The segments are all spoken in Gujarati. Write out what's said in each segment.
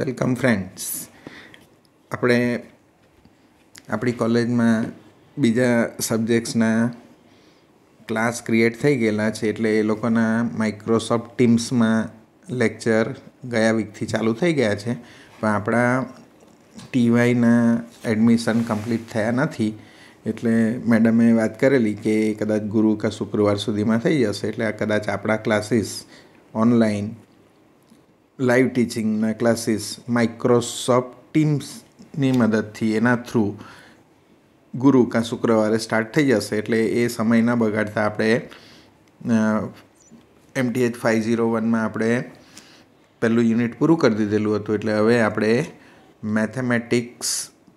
વેલકમ ફ્રેન્ડ્સ આપણે આપણી કોલેજમાં બીજા સબ્જેક્ટ્સના ક્લાસ ક્રિએટ થઈ ગયેલા છે એટલે એ લોકોના માઇક્રોસોફ્ટ ટીમ્સમાં લેક્ચર ગયા વીકથી ચાલુ થઈ ગયા છે પણ આપણા ટીવાયના એડમિશન કમ્પ્લીટ થયા નથી એટલે મેડમે વાત કરેલી કે કદાચ ગુરુ કા શુક્રવાર સુધીમાં થઈ જશે એટલે આ કદાચ આપણા ક્લાસીસ ઓનલાઈન લાઈવ ટીચિંગના ક્લાસીસ માઇક્રોસોફ્ટ ટીમ્સની મદદથી એના થ્રુ ગુરુ કાં શુક્રવારે સ્ટાર્ટ થઈ જશે એટલે એ સમય ન બગાડતા આપણે એમટીએચ ફાઇવ ઝીરો વનમાં આપણે પહેલું યુનિટ પૂરું કરી દીધેલું હતું એટલે હવે આપણે mathematics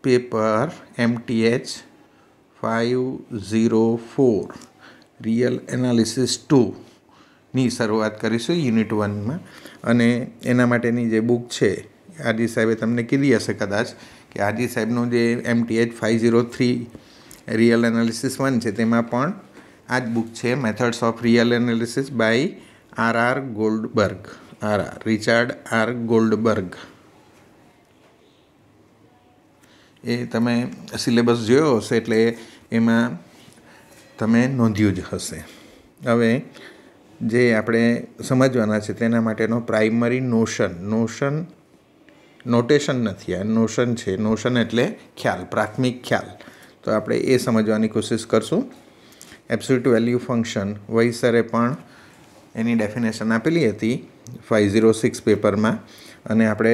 paper MTH five zero four real analysis ટુની શરૂઆત કરીશું યુનિટ વનમાં અને એના માટેની જે બુક છે આરજી સાહેબે તમને કીધી હશે કદાચ કે આરજી સાહેબનું જે MTH five zero three real analysis one છે તેમાં પણ આ જ બુક છે methods of real analysis by R R Goldberg R R Richard R Goldberg એ તમે સિલેબસ જોયો હશે એટલે એમાં તમે નોંધ્યું જ હશે હવે જે આપણે સમજવાના છે તેના માટેનો પ્રાઇમરી નોશન નોશન નોટેશન નથી આ નોશન છે નોશન એટલે ખ્યાલ પ્રાથમિક ખ્યાલ તો આપણે એ સમજવાની કોશિશ કરશું એબ્સોલ્યુટ વેલ્યુ ફંક્શન વહી સરે પણ એની ડેફિનેશન આપેલી હતી ફાઇવ ઝીરો સિક્સ પેપરમાં અને આપણે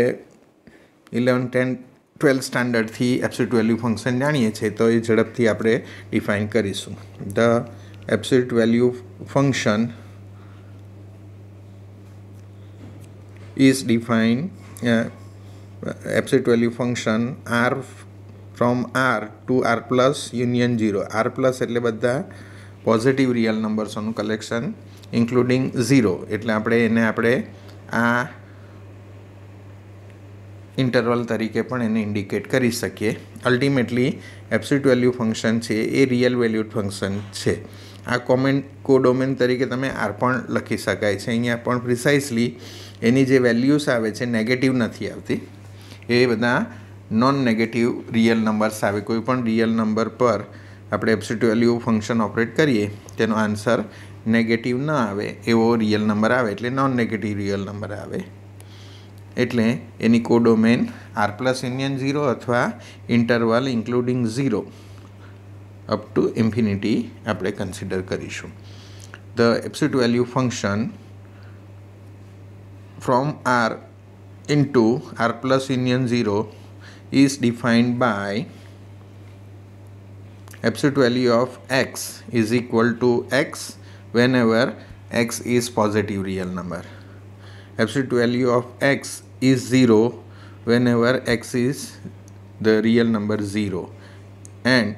ઇલેવન ટેન ટ્વેલ્થ સ્ટાન્ડર્ડથી એબ્સોલ્યુટ વેલ્યુ ફંક્શન જાણીએ છીએ તો એ ઝડપથી આપણે ડિફાઇન કરીશું the absolute value function is defined uh, absolute value function r from r to r plus union 0 r plus એટલે બધા પોઝિટિવ રિયલ નંબર્સોનું કલેક્શન ઇન્ક્લુડિંગ ઝીરો એટલે આપણે એને આપણે આ ઇન્ટરવલ તરીકે પણ એને ઇન્ડિકેટ કરી શકીએ અલ્ટિમેટલી એબ્સોલ્યુટ વેલ્યુ ફંક્શન છે એ રિયલ વેલ્યુડ ફંક્શન છે આ કોમેન્ટ કોડોમેન તરીકે તમે આર પણ લખી શકાય છે અહીંયા પણ પ્રિસાઇઝલી એની જે વેલ્યુસ આવે છે નેગેટિવ નથી આવતી એ બધા નોન નેગેટિવ રિયલ નંબર્સ આવે કોઈ પણ રિયલ નંબર પર આપણે એબ્સોલ્યુટ વેલ્યુ ફંક્શન ઓપરેટ કરીએ તેનો આન્સર નેગેટિવ ન આવે એવો રિયલ નંબર આવે એટલે નોન નેગેટિવ રિયલ નંબર આવે એટલે એની codomain R plus union zero અથવા interval including zero up to infinity આપણે કન્સિડર કરીશું the absolute value function from R into R plus union 0 is defined by absolute value of x is equal to x whenever x is positive real number. Absolute value of x is 0 whenever x is the real number 0 and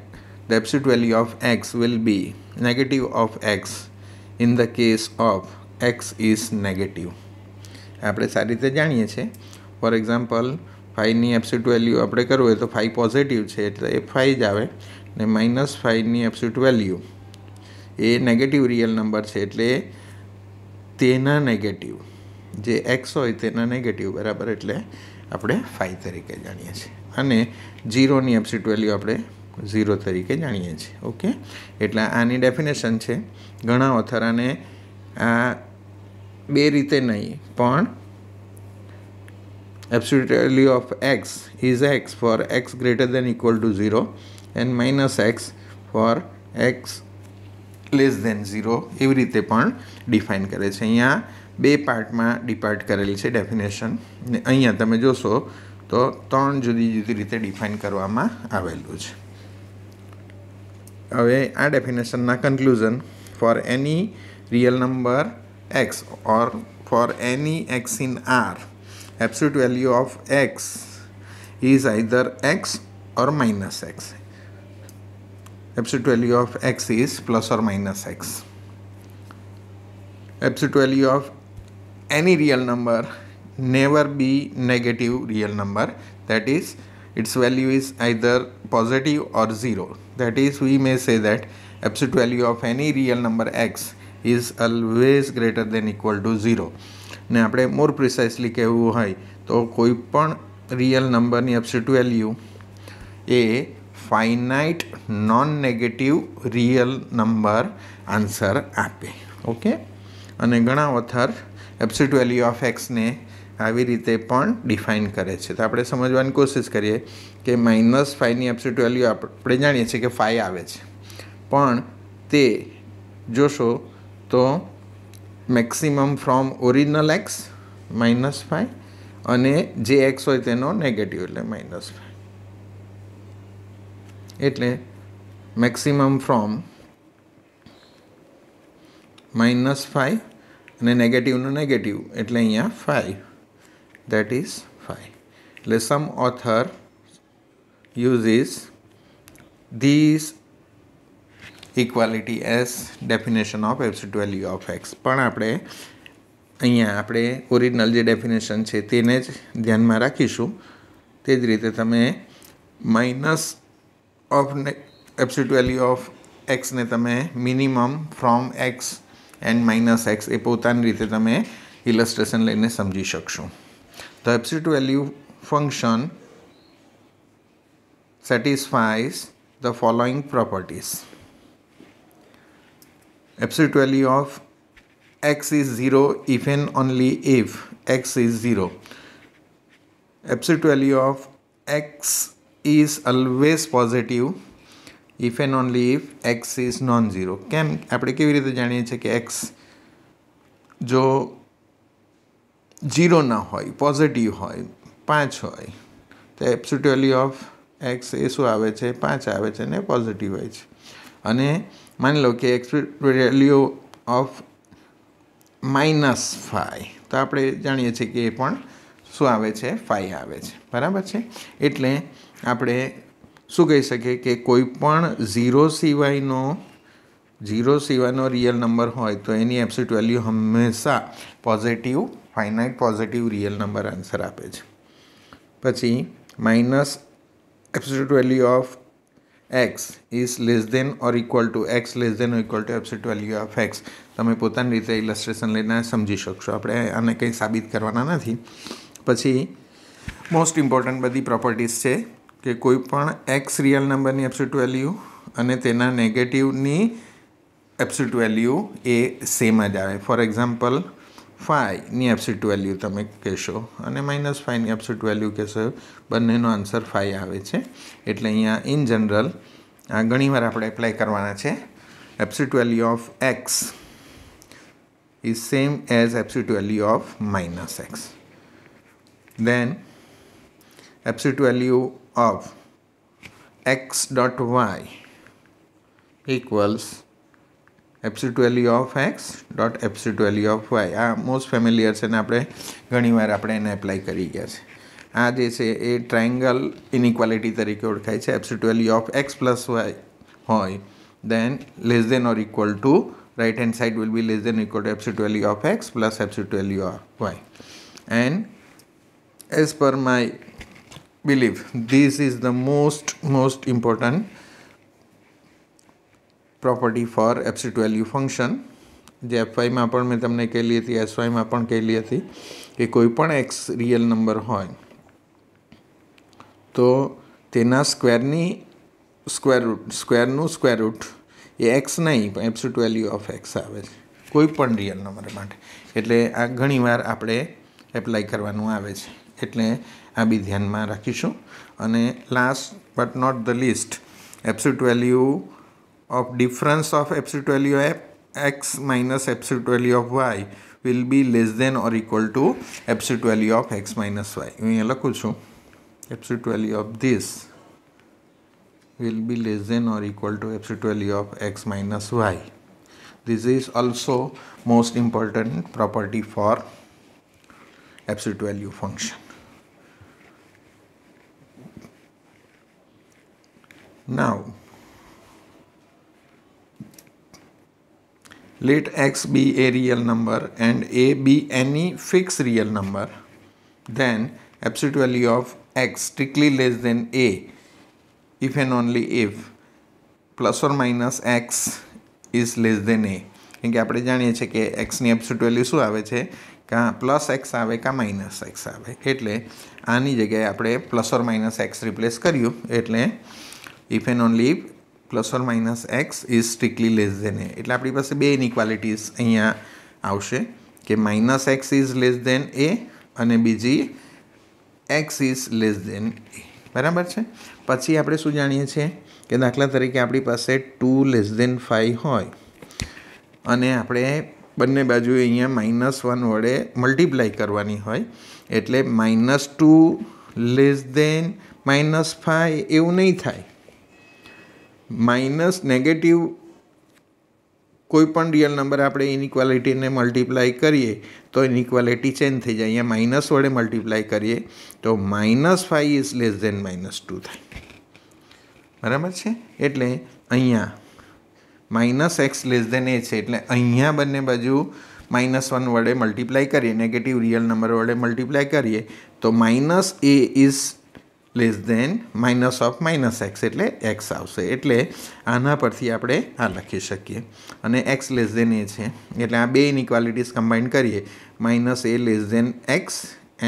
the absolute value of x will be negative of x in the case of x is negative. આપણે સારી રીતે જાણીએ છીએ ફોર એક્ઝામ્પલ ફાઇવની એબ્સ્યુટ વેલ્યુ આપણે કરવું હોય તો ફાઈવ પોઝિટિવ છે એટલે એ ફાઇવ જ આવે ને માઇનસ ફાઇવની એબ્સ્યુટ વેલ્યુ એ નેગેટિવ રિયલ નંબર છે એટલે તેના નેગેટિવ જે એક્સ હોય તેના નેગેટિવ બરાબર એટલે આપણે ફાઇવ તરીકે જાણીએ છીએ અને ઝીરોની એબ્સિટ વેલ્યુ આપણે ઝીરો તરીકે જાણીએ છીએ ઓકે એટલે આની ડેફિનેશન છે ઘણા ઓથર આ બે રીતે નહીં પણ absolute value of x is x for x greater than equal to 0 and minus x for x less than 0 એવી રીતે પણ ડિફાઇન કરે છે અહીંયા બે પાર્ટમાં ડિપાર્ટ કરેલી છે ડેફિનેશન ને અહીંયા તમે જોશો તો ત્રણ જુદી જુદી રીતે ડિફાઇન કરવામાં આવેલું છે હવે આ ડેફિનેશનના conclusion for any real number x or for any x in R, absolute value of x is either x or minus x. Absolute value of x is plus or minus x. Absolute value of any real number never be negative real number that is its value is either positive or zero that is we may say that absolute value of any real number x is always greater than equal to zero ને આપણે મોર પ્રિસાઇસલી કહેવું હોય તો કોઈ પણ રિયલ નંબરની એબ્સોલ્યુટ વેલ્યુ એ finite non negative real number answer આપે ઓકે અને ઘણા ઓથર એબ્સોલ્યુટ વેલ્યુ ઓફ એક્સને આવી રીતે પણ ડિફાઇન કરે છે તો આપણે સમજવાની કોશિશ કરીએ કે માઇનસ ફાઇવની એબ્સોલ્યુટ વેલ્યુ આપણે જાણીએ છીએ કે ફાઇવ આવે છે પણ તે જોશો તો maximum from original x minus five અને જે એક્સ હોય તેનો નેગેટિવ એટલે માઇનસ ફાઈવ એટલે મેક્સિમમ ફ્રોમ માઇનસ ફાઈવ અને નેગેટિવનો નેગેટિવ એટલે અહીંયા ફાઈવ દેટ ઇઝ ફાઈવ એટલે some author uses this equality as definition of absolute value of x पे अँ ओरिजिनल डेफिनेशन है ध्यान में राखीशू तज रीते ते माइनस ऑफ ने एब्सिट वेल्यू ऑफ एक्स ने ते minimum from x and minus x ए पोता रीते तब इलस्ट्रेशन लैने समझी सकस तो absolute value function satisfies the following properties absolute value of x is 0 if and only if x is 0 absolute value of x is always positive if and only if x is non zero કેમ આપણે કેવી રીતે જાણીએ છીએ કે એક્સ જો ઝીરો ના હોય પોઝિટિવ હોય પાંચ હોય તો એબ્સોલ્યુટ વેલ્યુ ઓફ એક્સ એ શું આવે છે પાંચ આવે છે ને પોઝિટિવ હોય છે અને માની લો કે expect value of minus five તો આપણે જાણીએ છીએ કે એ પણ શું આવે છે ફાઈ આવે છે બરાબર છે એટલે આપણે શું કહી શકીએ કે કોઈ પણ ઝીરો સિવાયનો ઝીરો સિવાયનો રિયલ નંબર હોય તો એની એબ્સોલ્યુટ વેલ્યુ હંમેશા positive finite positive real number answer આપે છે પછી minus absolute value of x is less than or equal to x less than or equal to absolute value of x તમે પોતાની રીતે ઇલસ્ટ્રેશન લઈને સમજી શકશો આપણે આને કંઈ સાબિત કરવાના નથી પછી મોસ્ટ ઇમ્પોર્ટન્ટ બધી પ્રોપર્ટીઝ છે કે કોઈ પણ એક્સ રિયલ નંબરની એબ્સેટ વેલ્યુ અને તેના નેગેટિવની એબ્સેટ વેલ્યુ એ સેમ જ આવે ફોર એક્ઝામ્પલ ફાઈવની એબ્સિટ વેલ્યુ તમે કહેશો અને માઇનસ ફાઈવની એબ્સિટ વેલ્યુ કહેશો બંનેનો આન્સર ફાઈવ આવે છે એટલે અહીંયા ઇન જનરલ આ ઘણીવાર આપણે એપ્લાય કરવાના છે absolute value of x is same as absolute value of minus x then absolute value of x dot y equals absolute value of x dot absolute value of y આ મોસ્ટ ફેમિલિયર છે ને આપણે ઘણીવાર આપણે એને એપ્લાય કરી ગયા છે આ જે છે એ ટ્રાયંગલ ઇનઇક્વાલિટી તરીકે ઓળખાય છે absolute value of x plus y હોય then less than or equal to right hand side will be less than equal to absolute value of x plus absolute value of y and as per my belief this is the most most important property for absolute value function જે એફવાયમાં પણ મેં તમને કહેલી હતી એસ પણ કહેલી હતી કે કોઈ પણ એક્સ રિયલ નંબર હોય તો તેના સ્ક્વેરની સ્ક્વેર રૂટ સ્ક્વેરનું સ્ક્વેર રૂટ એ એક્સ નહીં પણ એપ્સિટ વેલ્યુ ઓફ એક્સ આવે છે કોઈ પણ રિયલ નંબર માટે એટલે આ ઘણીવાર આપણે એપ્લાય કરવાનું આવે છે એટલે આ બી ધ્યાનમાં રાખીશું અને last but not the least absolute value of difference of absolute value of x minus absolute value of y will be less than or equal to absolute value of x minus We હું અહીંયા લખું છું Absolute value of this will be less than or equal to absolute value of x minus y this is also most important property for absolute value function now let x be a real number and a be any fixed real number then absolute value of x strictly less than a if and only if plus or minus x is less than a કેમ કે આપણે જાણીએ છીએ કે એક્સની એબ્સોલ્યુટ વેલ્યુ શું આવે છે કાં પ્લસ એક્સ આવે કાં માઇનસ એક્સ આવે એટલે આની જગ્યાએ આપણે plus or minus x replace કર્યું એટલે if and only if plus or minus x is strictly less than a એટલે આપણી પાસે બે ઇનઇક્વાલિટીઝ અહીંયા આવશે કે minus x is less than a અને બીજી x is less than a બરાબર છે પછી આપણે શું જાણીએ છીએ કે દાખલા તરીકે આપણી પાસે ટુ લેસ દેન ફાઈવ હોય અને આપણે બંને બાજુ અહીંયા માઇનસ વન વડે મલ્ટીપ્લાય કરવાની હોય એટલે minus two less than minus five એવું નહીં થાય માઇનસ નેગેટિવ કોઈપણ રિયલ નંબર આપણે ઇનઇક્વાલિટીને મલ્ટીપ્લાય કરીએ તો ઇનઇક્વાલિટી ચેન્જ થઈ જાય અહીંયા માઇનસ વડે મલ્ટીપ્લાય કરીએ તો minus five is less than minus two થાય બરાબર છે એટલે અહીંયા minus x less than a છે એટલે અહીંયા બંને બાજુ માઇનસ વન વડે મલ્ટીપ્લાય કરીએ નેગેટિવ રિયલ નંબર વડે મલ્ટીપ્લાય કરીએ તો minus a is less than minus of minus x એટલે એક્સ આવશે એટલે આના પરથી આપણે આ લખી શકીએ અને એક્સ લેસ દેન એ છે એટલે આ બે ઇનઇક્વાલિટીઝ કમ્બાઈન કરીએ minus a less than x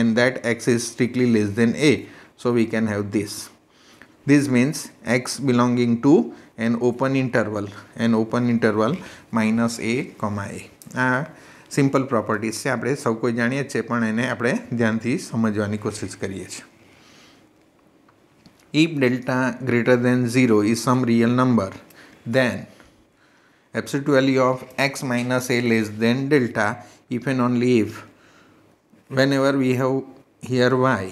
and that x is strictly less than a so we can have this this means x belonging to an open interval an open interval minus a comma a આ સિમ્પલ પ્રોપર્ટીઝ છે આપણે સૌ કોઈ જાણીએ છીએ પણ એને આપણે ધ્યાનથી સમજવાની કોશિશ કરીએ છીએ if delta greater than 0 is some real number then absolute value of x minus a less than delta if and only if whenever we have here y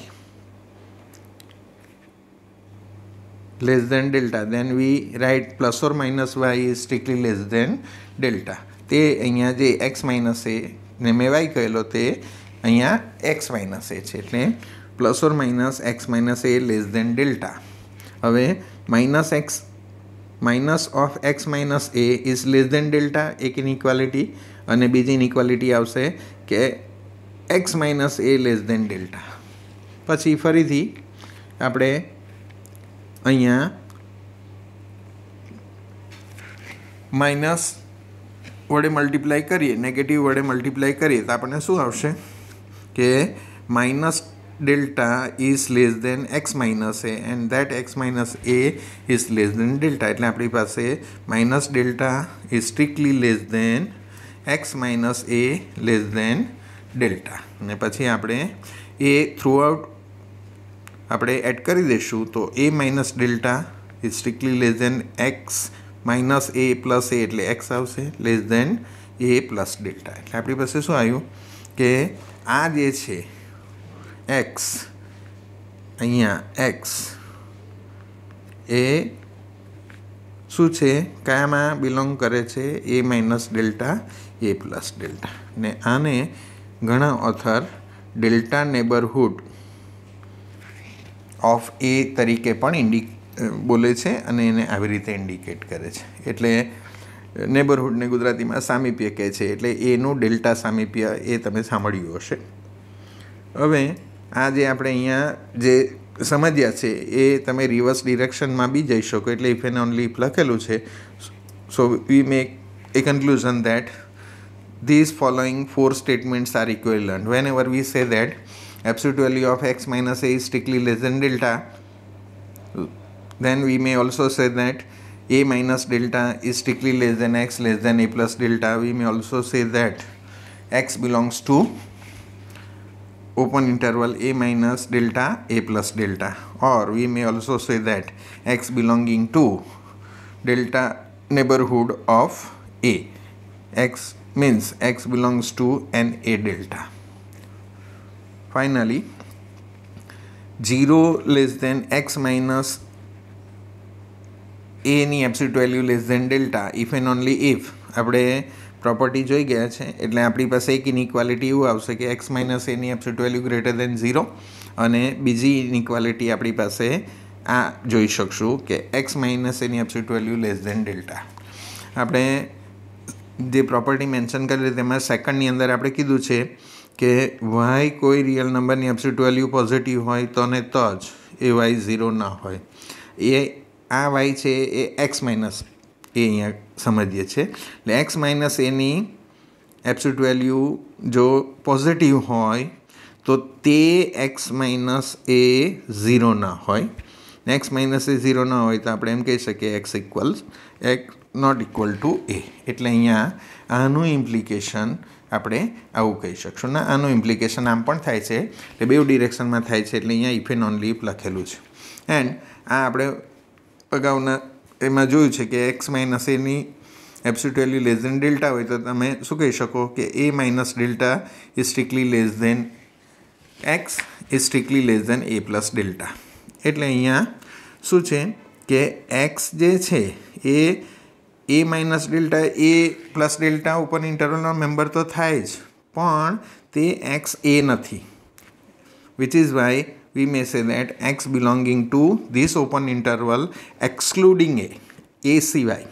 less than delta then we write plus or minus y is strictly less than delta તે અહીંયા જે એક્સ માઇનસ એ ને મેં વાય કહેલો તે અહીંયા x માઇનસ એ છે એટલે plus or minus x minus a less than delta હવે minus x minus of x minus a is less than delta એક ઇનઇક્વાલિટી અને બીજી ઇનઇક્વાલિટી આવશે કે x minus a less than delta પછી ફરીથી આપણે અહીંયા માઇનસ વડે મલ્ટીપ્લાય કરીએ નેગેટિવ વડે મલ્ટીપ્લાય કરીએ તો આપણને શું આવશે કે minus delta is less than x minus a and that x minus a is less than delta એટલે આપણી પાસે minus delta is strictly less than x minus a less than delta અને પછી આપણે a throughout આપણે એડ કરી દઈશું તો a minus delta is strictly less than x minus a plus a એટલે x આવશે less than a plus delta એટલે આપણી પાસે શું આવ્યું કે આ જે છે એક્સ અહીંયા એક્સ એ શું છે કયામાં બિલોંગ કરે છે a minus delta a plus delta ને આને ઘણા author delta neighbourhood of a તરીકે પણ ઇન્ડિક બોલે છે અને એને આવી રીતે ઇન્ડિકેટ કરે છે એટલે નેબરહુડને ગુજરાતીમાં સામીપ્ય કહે છે એટલે એનું ડેલ્ટા સામીપ્ય એ તમે સાંભળ્યું હશે હવે આ જે આપણે અહીંયા જે સમજ્યા છે એ તમે રિવર્સ ડિરેક્શનમાં બી જઈ શકો એટલે ઇફ એન ઓનલી ઇફ લખેલું છે so we make a conclusion that these following four statements are equivalent whenever we say that absolute value of x minus a is strictly less than delta then we may also say that a minus delta is strictly less than x less than a plus delta we may also say that x belongs to open interval a minus delta a plus delta or we may also say that x belonging to delta neighborhood of a x means x belongs to an a delta finally 0 less than x minus a ની absolute value less than delta if and only if property જોઈ ગયા છે એટલે આપણી પાસે એક ઇનઇક્વાલિટી એવું આવશે કે એક્સ માઇનસ એની absolute value greater than zero અને બીજી ઇનઇક્વાલિટી આપણી પાસે આ જોઈ શકશું કે એક્સ માઇનસ એની absolute value less than delta આપણે જે પ્રોપર્ટી મેન્શન કરી તેમાં સેકન્ડની અંદર આપણે કીધું છે કે વાય કોઈ રિયલ નંબરની એબ્સોલ્યુટ વેલ્યુ પોઝિટિવ હોય તો ને તો જ એ વાય ઝીરો ના હોય એ આ વાય છે એ એક્સ માઇનસ એ અહીંયા સમજીએ છીએ એટલે એક્સ માઇનસ એની એબ્સોલ્યુટ વેલ્યુ જો પોઝિટિવ હોય તો તે એક્સ માઇનસ એ ઝીરો ના હોય એક્સ માઇનસ એ ઝીરો ના હોય તો આપણે એમ કહી શકીએ x equals x not equal to a એટલે અહીંયા આનું ઇમ્પ્લિકેશન આપણે આવું કહી શકશું ને આનું ઇમ્પ્લિકેશન આમ પણ થાય છે એટલે બેવ ડિરેક્શનમાં થાય છે એટલે અહીંયા ઇફ એન્ડ ઓનલી લખેલું છે એન્ડ આ આપણે અગાઉના એમાં જોયું છે કે એક્સ માઇનસ એની absolute value less than delta હોય તો તમે શું કહી શકો કે a minus delta is strictly less than x is strictly less than a plus delta એટલે અહીંયા શું છે કે એક્સ જે છે એ a minus delta a plus delta ઉપર ઇન્ટરવલનો મેમ્બર તો થાય જ પણ તે એક્સ એ નથી which is why we may say that x belonging to this open interval excluding a a સિવાય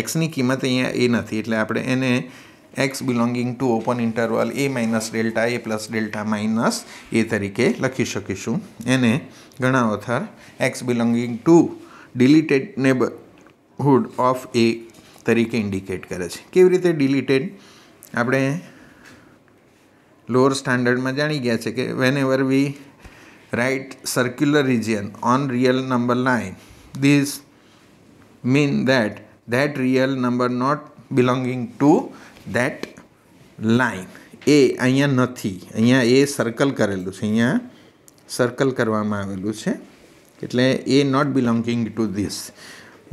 એક્સની કિંમત અહીંયા એ નથી એટલે આપણે એને x belonging to open interval a minus delta a plus delta minus a તરીકે લખી શકીશું એને ઘણા author x belonging to deleted neighbourhood of a તરીકે ઇન્ડિકેટ કરે છે કેવી રીતે ડિલીટેડ આપણે લોઅર સ્ટાન્ડર્ડમાં જાણી ગયા છે કે whenever we right circular region on real number line. This mean that that real number not belonging to that line. A અહીંયા નથી અહીંયા એ સર્કલ કરેલું છે અહીંયા સર્કલ કરવામાં આવેલું છે એટલે a not belonging to this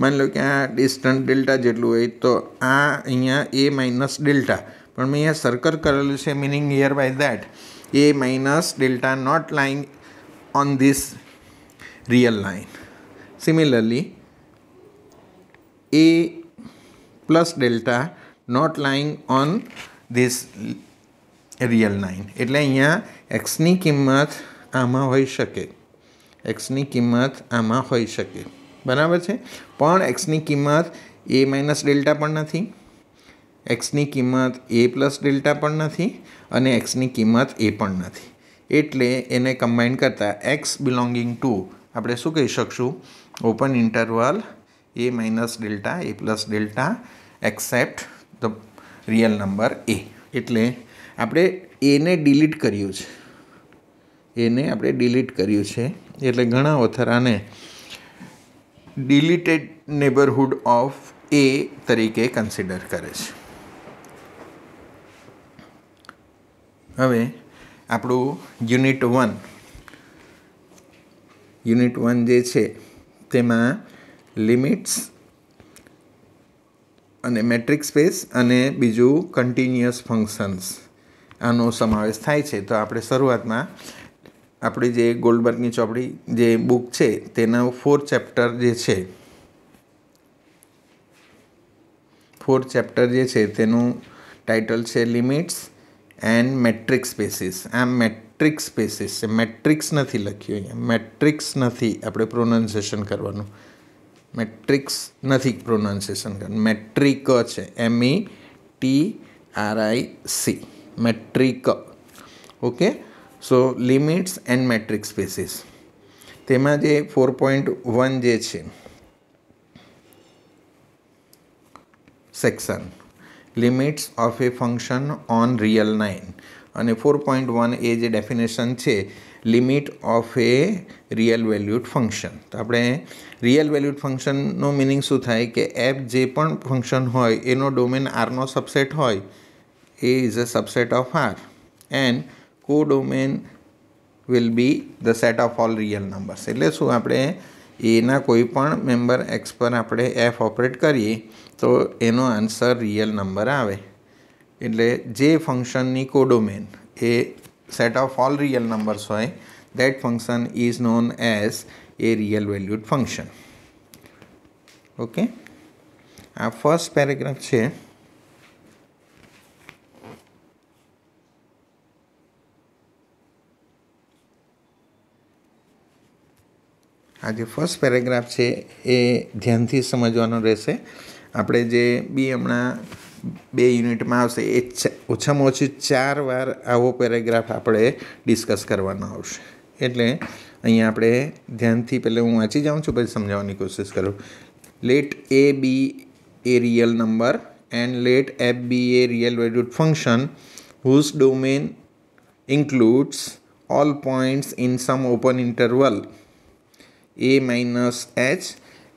માની લો કે આ ડિસ્ટન્ટ ડેલ્ટા જેટલું હોય તો આ અહીંયા એ માઇનસ ડેલ્ટા પણ મેં અહીંયા સર્કલ કરેલું છે meaning here by that a minus delta not lying on this real line. Similarly, A plus delta not lying on this real line. એટલે અહીંયા એક્સની કિંમત આમાં હોઈ શકે એક્સની કિંમત આમાં હોઈ શકે બરાબર છે પણ એક્સની કિંમત એ માઇનસ ડેલ્ટા પણ નથી એક્સની કિંમત એ પ્લસ ડેલ્ટા પણ નથી અને એક્સની કિંમત એ પણ નથી એટલે એને કમ્બાઇન કરતાં એક્સ બિલોંગિંગ ટુ આપણે શું કહી શકશું open interval a minus delta a plus delta except the real number a એટલે આપણે એને ડિલીટ કર્યું છે એને આપણે ડિલીટ કર્યું છે એટલે ઘણા ઓથરાને આને ડિલીટેડ નેબરહુડ ઓફ એ તરીકે કન્સિડર કરે છે હવે આપણું યુનિટ વન યુનિટ વન જે છે તેમાં લિમિટ્સ અને મેટ્રિક સ્પેસ અને બીજું કન્ટિન્યુઅસ ફંક્શન્સ આનો સમાવેશ થાય છે તો આપણે શરૂઆતમાં આપણી જે ગોલ્ડબર્ગની ચોપડી જે બુક છે તેના ફોર ચેપ્ટર જે છે ફોર ચેપ્ટર જે છે તેનું ટાઇટલ છે લિમિટ્સ એન્ડ મેટ્રિક સ્પેસીસ આમ મેટ્રિક સ્પેસીસ છે મેટ્રિક્સ નથી લખ્યું અહીંયા મેટ્રિક્સ નથી આપણે પ્રોનાઉન્સેશન કરવાનું મેટ્રિક્સ નથી પ્રોનાઉન્સેશન કરવાનું મેટ્રિક છે M E T R I C metric okay so limits and metric spaces તેમાં જે ફોર પોઈન્ટ વન જે છે section limits of a function on real nine અને ફોર પોઈન્ટ વન એ જે ડેફિનેશન છે limit of a real valued function તો આપણે રિયલ વેલ્યુડ ફંક્શનનું મિનિંગ શું થાય કે એફ જે પણ ફંક્શન હોય એનો ડોમેન આરનો સબસેટ હોય A is a subset of R and codomain will be the set of all real numbers એટલે શું આપણે એના કોઈ પણ મેમ્બર એક્સ પર આપણે એફ ઓપરેટ કરીએ તો એનો આન્સર રિયલ નંબર આવે એટલે જે ફંક્શનની કોડોમેન એ set of all real numbers હોય that function is known as a real valued function okay આ ફર્સ્ટ પેરેગ્રાફ છે આ જે ફર્સ્ટ પેરેગ્રાફ છે એ ધ્યાનથી સમજવાનો રહેશે આપણે જે બી હમણાં બે યુનિટમાં આવશે એ ઓછામાં ઓછી ચાર વાર આવો પેરેગ્રાફ આપણે ડિસ્કસ કરવાનો આવશે એટલે અહીંયા આપણે ધ્યાનથી પહેલાં હું વાંચી જાઉં છું પછી સમજાવવાની કોશિશ કરું let a be a real number and let f be a real valued function whose domain includes all points in some open interval a minus h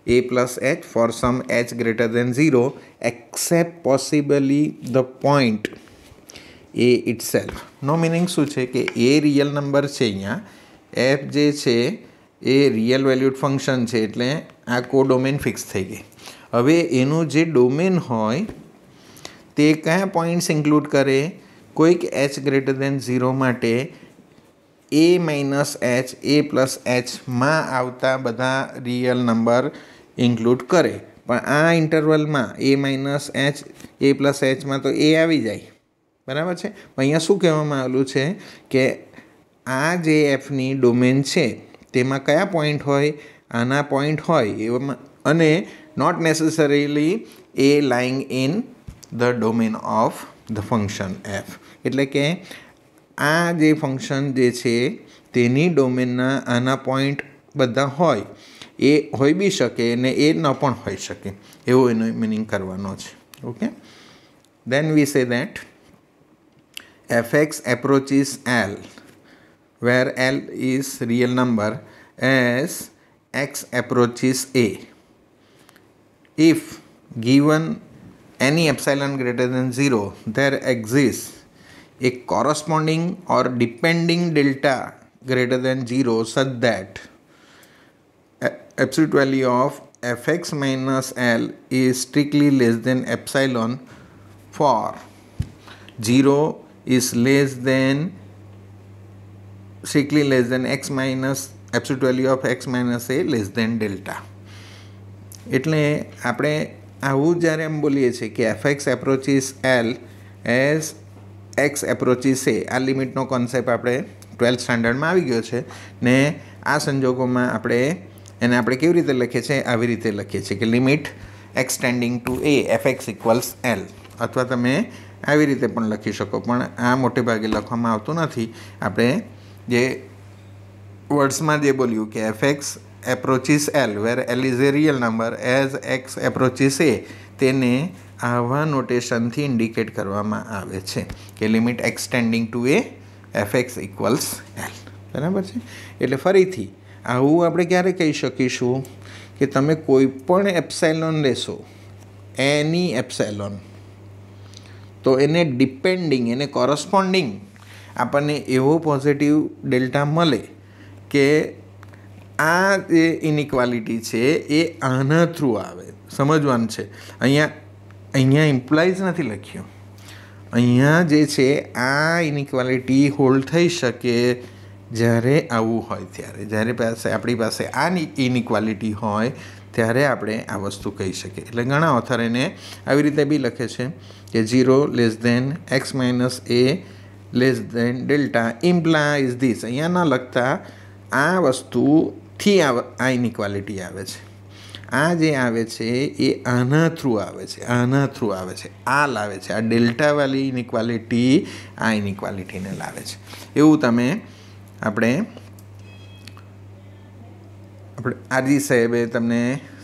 a plus h for some h greater than 0 except possibly the point a itself નો મિનિંગ શું છે કે એ રિયલ નંબર છે અહીંયા એફ જે છે એ રિયલ વેલ્યુડ ફંક્શન છે એટલે આ કોડોમેન ફિક્સ થઈ ગઈ હવે એનું જે ડોમેન હોય તે કયા પોઈન્ટ્સ ઇન્ક્લુડ કરે કોઈક એચ ગ્રેટર દેન ઝીરો માટે a minus h a plus એચમાં આવતા બધા રિયલ નંબર ઇન્ક્લુડ કરે પણ આ ઇન્ટરવલમાં a minus h a plus એચમાં તો એ આવી જાય બરાબર છે અહીંયા શું કહેવામાં આવેલું છે કે આ જે એફની ડોમેન છે તેમાં કયા પોઈન્ટ હોય આના પોઈન્ટ હોય એવામાં અને not necessarily a lying in the domain of the function f એટલે કે આ જે ફંક્શન જે છે તેની ડોમેનના આના પોઈન્ટ બધા હોય એ હોઈ બી શકે ને એ ન પણ હોઈ શકે એવો એનો મિનિંગ કરવાનો છે okay then we say that f x approaches L where L is real number as x approaches a if given any epsilon greater than 0 there exists a corresponding or depending delta greater than 0 such that absolute value of fx minus L is strictly less than epsilon for 0 is less than strictly less than x minus absolute value of x minus a less than delta એટલે આપણે આવું જ્યારે એમ બોલીએ છીએ કે f x approaches L as x approaches a આ લિમિટનો કોન્સેપ્ટ આપણે ટ્વેલ્થ સ્ટાન્ડર્ડમાં આવી ગયો છે ને આ સંજોગોમાં આપણે એને આપણે કેવી રીતે લખીએ છીએ આવી રીતે લખીએ છીએ કે limit extending to a f x equals L અથવા તમે આવી રીતે પણ લખી શકો પણ આ મોટે ભાગે લખવામાં આવતું નથી આપણે જે વર્ડ્સમાં જે બોલ્યું કે f x approaches L where L is a real number as x approaches a તેને આવા નોટેશનથી ઇન્ડિકેટ કરવામાં આવે છે કે limit extending to a f x equals L બરાબર છે એટલે ફરીથી આવું આપણે ક્યારે કહી શકીશું કે તમે કોઈ પણ એપ્સાઇલોન લેશો એની એપ્સાઇલોન તો એને ડિપેન્ડિંગ એને કોરસ્પોન્ડિંગ આપણને એવો પોઝિટિવ ડેલ્ટા મળે કે આ જે ઇનઇક્વાલિટી છે એ આના થ્રુ આવે સમજવાનું છે અહીંયા અહીંયા ઇમ્પ્લાઇઝ નથી લખ્યું અહીંયા જે છે આ ઇનઇક્વાલિટી હોલ્ડ થઈ શકે જ્યારે આવું હોય ત્યારે જ્યારે પાસે આપણી પાસે આ ઇનઇક્વાલિટી હોય ત્યારે આપણે આ વસ્તુ કહી શકીએ એટલે ઘણા ઓથર એને આવી રીતે બી લખે છે કે zero less than x minus a less than delta implies this અહીંયા ન લખતા આ વસ્તુથી આ ઇનઇક્વાલિટી આવે છે આ જે આવે છે એ આના થ્રુ આવે છે આના થ્રુ આવે છે આ લાવે છે આ ડેલ્ટાવાળી ઇનઇક્વાલિટી આ ઇનઇક્વાલિટીને લાવે છે એવું તમે આપણે આપણે આરજી સાહેબે તમને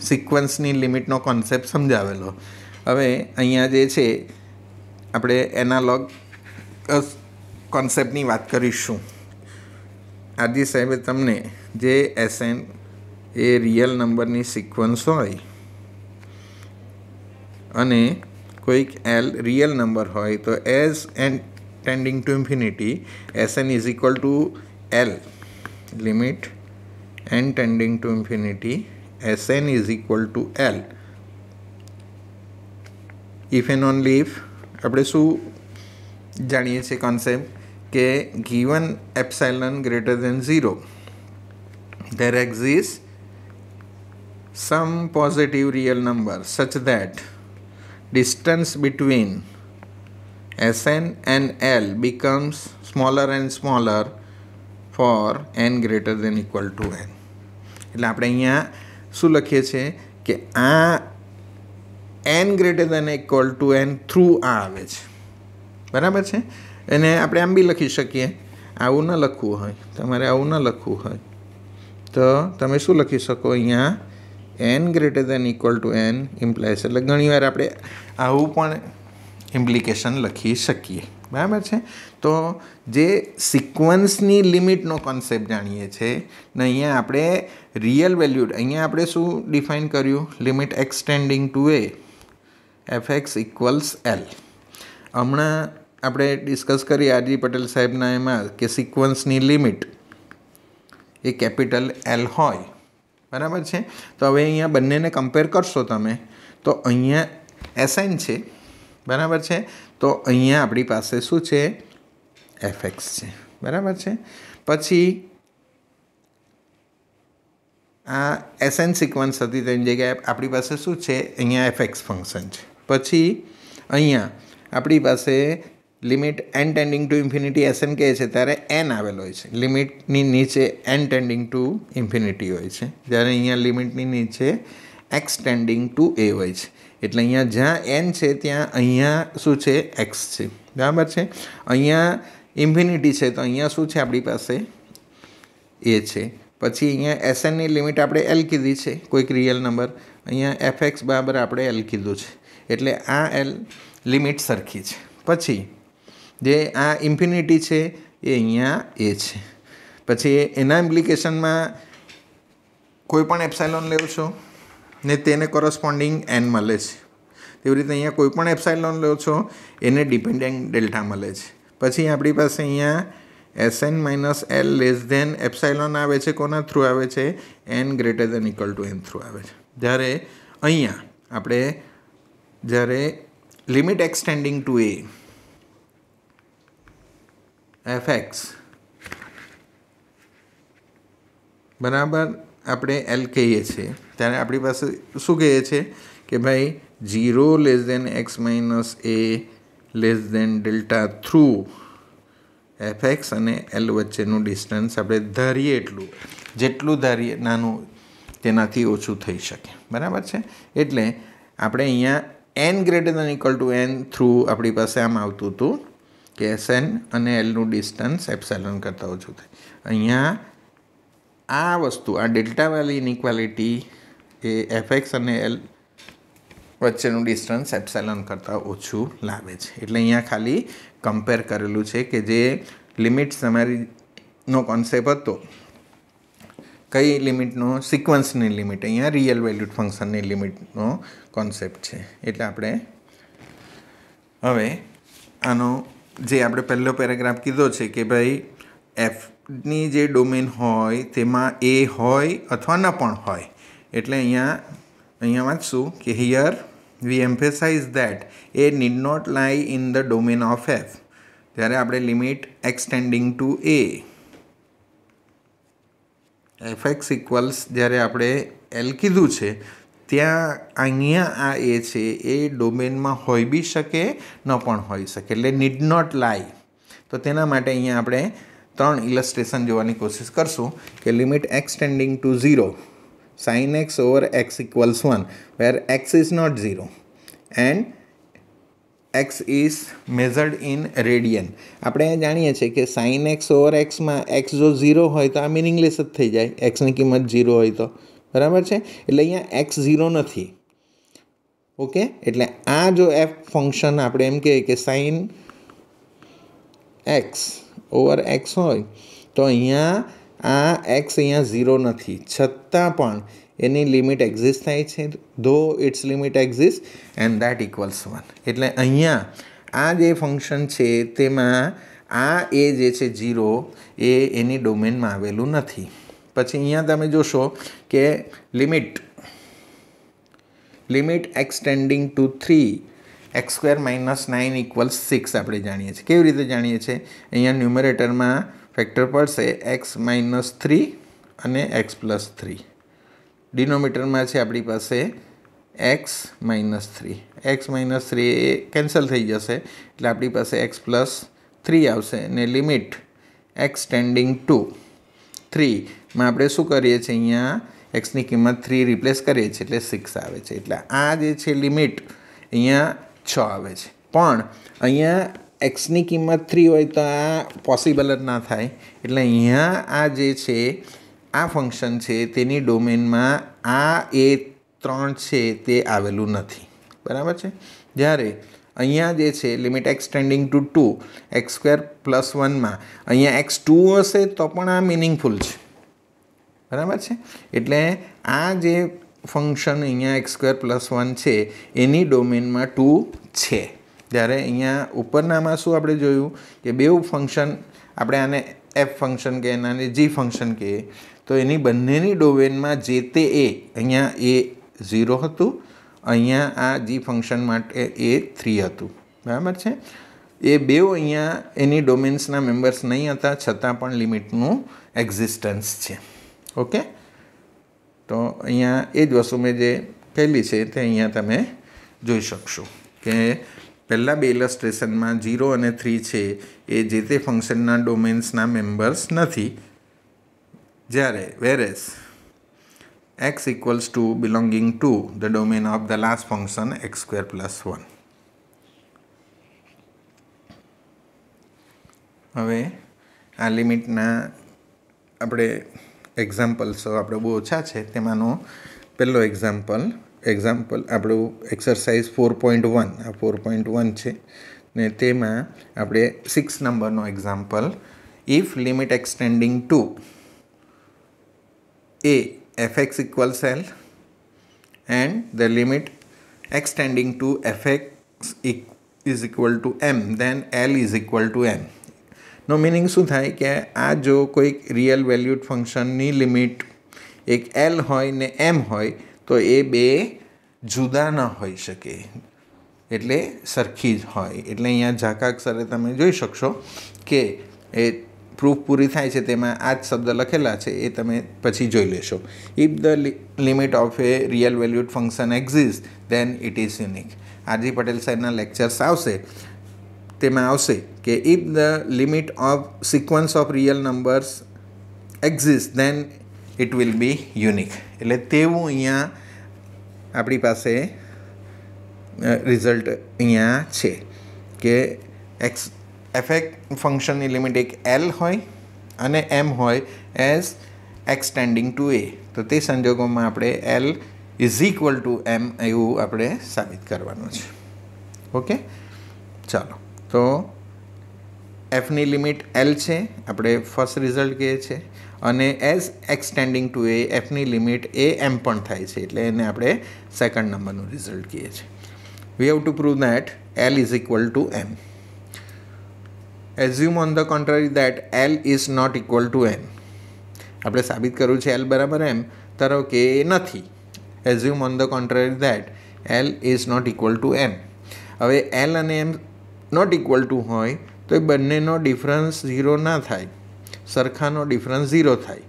સિક્વન્સની લિમિટનો કોન્સેપ્ટ સમજાવેલો હવે અહીંયા જે છે આપણે એનાલોગ કોન્સેપ્ટની વાત કરીશું આરજી સાહેબે તમને જે એસએન એ રિયલ નંબરની સિક્વન્સ હોય અને કોઈક એલ રિયલ નંબર હોય તો as n tending to infinity s n is equal to L limit n tending to infinity Sn is equal to L if and only if આપણે શું જાણીએ છીએ કોન્સેપ્ટ કે given epsilon greater than zero, there exists some positive real number such that distance between Sn and L becomes smaller and smaller for n greater than equal to N એટલે આપણે અહીંયા શું લખીએ છીએ કે આ n greater than equal to N through આ આવે છે બરાબર છે એને આપણે આમ બી લખી શકીએ આવું ન લખવું હોય તમારે આવું ન લખવું હોય તો તમે શું લખી શકો અહીંયા n greater than equal to N implies એટલે ઘણીવાર આપણે આવું પણ ઇમ્પ્લિકેશન લખી શકીએ બરાબર છે તો જે સિક્વન્સની લિમિટનો કોન્સેપ્ટ જાણીએ છીએ ને અહીંયા આપણે રિયલ વેલ્યુડ અહીંયા આપણે શું ડિફાઇન કર્યું limit extending to a f x equals L હમણાં આપણે ડિસ્કસ કરીએ આરજી પટેલ સાહેબના એમાં કે સિક્વન્સની લિમિટ એ કેપિટલ એલ હોય બરાબર છે તો હવે અહીંયા બંનેને કમ્પેર કરશો તમે તો અહીંયા એસાઇન છે બરાબર છે તો અહીંયા આપણી પાસે શું છે એફ એક્સ છે બરાબર છે પછી આ એસએન સિક્વન્સ હતી તેની જગ્યાએ આપણી પાસે શું છે અહીંયા એફ એક્સ ફંક્શન છે પછી અહીંયા આપણી પાસે limit n tending to infinity s n કહે છે ત્યારે એન આવેલો હોય છે લિમિટની નીચે એન ટેન્ડિંગ ટુ ઇન્ફિનિટી હોય છે જ્યારે અહીંયા લિમિટની નીચે એક્સ ટેન્ડિંગ ટુ એ હોય છે એટલે અહીંયા જ્યાં એન છે ત્યાં અહીંયા શું છે એક્સ છે બરાબર છે અહીંયા ઇન્ફિનિટી છે તો અહીંયા શું છે આપણી પાસે એ છે પછી અહીંયા એસએનની લિમિટ આપણે એલ કીધી છે કોઈક રિયલ નંબર અહીંયા એફ એક્સ બરાબર આપણે એલ કીધું છે એટલે આ એલ લિમિટ સરખી છે પછી જે આ ઇન્ફિનિટી છે એ અહીંયા એ છે પછી એના ઇમ્પ્લિકેશનમાં કોઈ પણ એપ્સાઇલોન લેવું છું ને તેને કોરસ્પોન્ડિંગ એન મળે છે તેવી રીતે અહીંયા કોઈ પણ એપ્સાઇલોન લો છો એને ડિપેન્ડન્ટ ડેલ્ટા મળે છે પછી આપણી પાસે અહીંયા s n minus L less than epsilon આવે છે કોના થ્રુ આવે છે n greater than equal to N through આવે છે જ્યારે અહીંયા આપણે જ્યારે limit extending to a f x બરાબર આપણે એલ કહીએ છીએ ત્યારે આપણી પાસે શું કહીએ છીએ કે ભાઈ zero less than x minus a less than delta through f x અને એલ વચ્ચેનું ડિસ્ટન્સ આપણે ધારીએ એટલું જેટલું ધારીએ નાનું તેનાથી ઓછું થઈ શકે બરાબર છે એટલે આપણે અહીંયા n greater than equal to N through આપણી પાસે આમ આવતું હતું કે એસ એન અને એલનું ડિસ્ટન્સ એપ્સેલન કરતાં ઓછું થાય અહીંયા આ વસ્તુ આ ડેલ્ટા વાલી ઇનઇક્વાલિટી એ એફએક્સ અને એલ વચ્ચેનું ડિસ્ટન્સ એપ્સેલન કરતાં ઓછું લાવે છે એટલે અહીંયા ખાલી કમ્પેર કરેલું છે કે જે લિમિટ્સ તમારીનો કોન્સેપ્ટ હતો કઈ લિમિટનો સિક્વન્સની લિમિટ અહીંયા રિયલ વેલ્યુડ ફંક્શનની લિમિટનો કોન્સેપ્ટ છે એટલે આપણે હવે આનો જે આપણે પહેલો પેરેગ્રાફ કીધો છે કે ભાઈ એફ ની જે ડોમેન હોય તેમાં એ હોય અથવા ન પણ હોય એટલે અહીંયા અહીંયા વાંચશું કે here we emphasise that a need not lie in the domain of f ત્યારે આપણે limit extending to a f x equals જ્યારે આપણે એલ કીધું છે ત્યાં અહીંયા આ એ છે એ ડોમેનમાં હોઈ બી શકે ન પણ હોઈ શકે એટલે નીડ નોટ લાય તો તેના માટે અહીંયા આપણે ત્રણ ઇલસ્ટ્રેશન જોવાની કોશિશ કરશું કે limit x to zero sine x over x equals one where x is not zero and x is measured in radian આપણે અહીંયા જાણીએ છીએ કે સાઇન એક્સ ઓવર એક્સમાં એક્સ જો ઝીરો હોય તો આ મિનિંગલેસ જ થઈ જાય એક્સની કિંમત ઝીરો હોય તો બરાબર છે એટલે અહીંયા એક્સ ઝીરો નથી ઓકે એટલે આ જો એફ ફંક્શન આપણે એમ કહીએ કે સાઇન એક્સ ઓવર એક્સ હોય તો અહીંયા આ એક્સ અહીંયા ઝીરો નથી છતાં પણ એની લિમિટ એક્ઝિસ્ટ થાય છે though its limit exist and that equals one એટલે અહીંયા આ જે ફંક્શન છે તેમાં આ એ જે છે ઝીરો એ એની ડોમેનમાં આવેલું નથી પછી અહીંયા તમે જોશો કે limit limit extending to three x square minus nine equals six આપણે જાણીએ છીએ કેવી રીતે જાણીએ છીએ અહીંયા ન્યુમરેટરમાં ફેક્ટર પડશે એક્સ માઇનસ થ્રી અને એક્સ પ્લસ થ્રી ડિનોમીટરમાં છે આપણી પાસે x minus three x minus three એ કેન્સલ થઈ જશે એટલે આપણી પાસે એક્સ પ્લસ થ્રી આવશે અને લિમિટ એક્સ ટેન્ડિંગ ટુ થ્રીમાં આપણે શું કરીએ છીએ અહીંયા એક્સની કિંમત થ્રી રિપ્લેસ કરીએ છીએ એટલે સિક્સ આવે છે એટલે આ જે છે લિમિટ અહીંયા છ આવે છે પણ અહીંયા એક્સની કિંમત થ્રી હોય તો આ પોસિબલ જ ના થાય એટલે અહીંયા આ જે છે આ ફંક્શન છે તેની ડોમેનમાં આ એ ત્રણ છે તે આવેલું નથી બરાબર છે જ્યારે અહીંયા જે છે limit x to two x square plus વનમાં અહીંયા એક્સ ટુ હશે તો પણ આ મિનિંગફુલ છે બરાબર છે એટલે આ જે ફંક્શન અહીંયા એક્સ સ્ક્વેર પ્લસ વન છે એની ડોમેનમાં ટુ છે જ્યારે અહીંયા ઉપરનામાં શું આપણે જોયું કે બેઉ ફંક્શન આપણે આને એફ ફંક્શન કે એનાને જી ફંક્શન કહીએ તો એની બંનેની ડોમેનમાં જે તે એ અહીંયા એ ઝીરો હતું અહીંયા આ જી ફંક્શન માટે એ થ્રી હતું બરાબર છે એ બેઉ અહીંયા એની ડોમેન્સના મેમ્બર્સ નહીં હતા છતાં પણ લિમિટનું એક્ઝિસ્ટન્સ છે ઓકે તો અહીંયા એ જ વસ્તુ મેં જે કહેલી છે તે અહીંયા તમે જોઈ શકશો કે પહેલાં બે ઇલસ્ટ્રેશનમાં ઝીરો અને થ્રી છે એ જે તે ફંક્શનના ડોમેન્સના મેમ્બર્સ નથી જ્યારે whereas x equals to belonging to the domain of the last function x square plus one હવે આ લિમિટના આપણે એક્ઝામ્પલ્સ આપણે બહુ ઓછા છે તેમાંનો પહેલો એક્ઝામ્પલ एक्जाम्पल आप एक्सरसाइज फोर पॉइंट वन आ फोर पॉइंट वन है ने तम आप six number example if limit x tending to a f x equal L and the limit x tending to f x is equal to M then L is equal to M नो मीनिंग शू थ आ जो कोई रियल वेल्यूड फंक्शन लिमिट एक एल होम हो તો એ બે જુદા ન હોઈ શકે એટલે સરખી જ હોય એટલે અહીંયા ઝાકાક્ષરે તમે જોઈ શકશો કે એ પ્રૂફ પૂરી થાય છે તેમાં આ જ શબ્દ લખેલા છે એ તમે પછી જોઈ લેશો if the limit of a real valued function exist then it is unique R G Patel સાહેબના લેક્ચર્સ આવશે તેમાં આવશે કે if the limit of sequence of real numbers exist then it will be unique એટલે તેવું અહીંયા આપણી પાસે રિઝલ્ટ અહીંયા છે કે એક્સ એફેક્ટ ફંક્શનની લિમિટ એક એલ હોય અને એમ હોય એઝ એક્સટેન્ડિંગ ટુ એ તો તે સંજોગોમાં આપણે L is equal to M એવું આપણે સાબિત કરવાનું છે ઓકે ચાલો તો એફની લિમિટ એલ છે આપણે ફર્સ્ટ રિઝલ્ટ કહીએ છે અને એઝ એક્સ ટુ એ એફની લિમિટ એ એમ પણ થાય છે એટલે એને આપણે સેકન્ડ નંબરનું રિઝલ્ટ કહીએ છીએ we have to prove that L is equal to M assume on the contrary that L is not equal to M આપણે સાબિત કરવું છે એલ બરાબર એમ ધારો કે એ નથી assume on the contrary that L is not equal to M હવે એલ અને એમ નોટ ઇક્વલ ટુ હોય તો એ બંનેનો ડિફરન્સ ઝીરો ના થાય સરખાનો ડિફરન્સ ઝીરો થાય